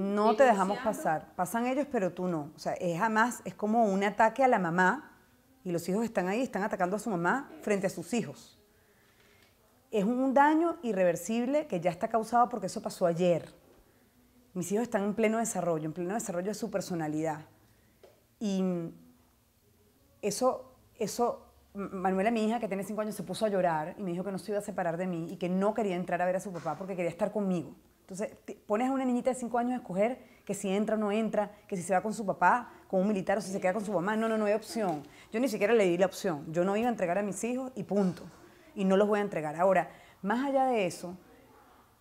No te dejamos pasar. Pasan ellos, pero tú no. O sea, es jamás, es como un ataque a la mamá y los hijos están ahí, están atacando a su mamá frente a sus hijos. Es un daño irreversible que ya está causado porque eso pasó ayer. Mis hijos están en pleno desarrollo, en pleno desarrollo de su personalidad. Y eso, eso, Manuela, mi hija que tiene cinco años, se puso a llorar y me dijo que no se iba a separar de mí y que no quería entrar a ver a su papá porque quería estar conmigo. Entonces, pones a una niñita de 5 años a escoger que si entra o no entra, que si se va con su papá, con un militar o si se queda con su mamá. No, no, no hay opción. Yo ni siquiera le di la opción. Yo no iba a entregar a mis hijos y punto. Y no los voy a entregar. Ahora, más allá de eso,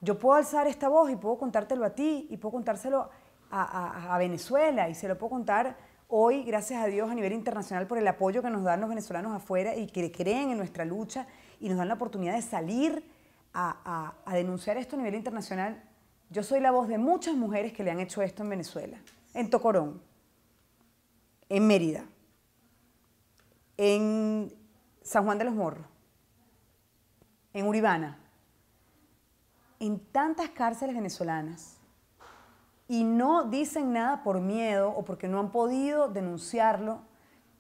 yo puedo alzar esta voz y puedo contártelo a ti y puedo contárselo a, Venezuela y se lo puedo contar hoy, gracias a Dios, a nivel internacional por el apoyo que nos dan los venezolanos afuera y que creen en nuestra lucha y nos dan la oportunidad de salir a, a denunciar esto a nivel internacional yo soy la voz de muchas mujeres que le han hecho esto en Venezuela, en Tocorón, en Mérida, en San Juan de los Morros, en Uribana, en tantas cárceles venezolanas. Y no dicen nada por miedo o porque no han podido denunciarlo.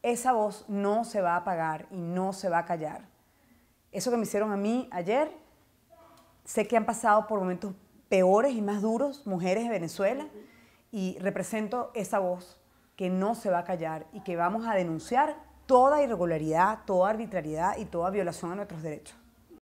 Esa voz no se va a apagar y no se va a callar. Eso que me hicieron a mí ayer, sé que han pasado por momentos peores y más duros, mujeres de Venezuela, y represento esa voz que no se va a callar y que vamos a denunciar toda irregularidad, toda arbitrariedad y toda violación a nuestros derechos.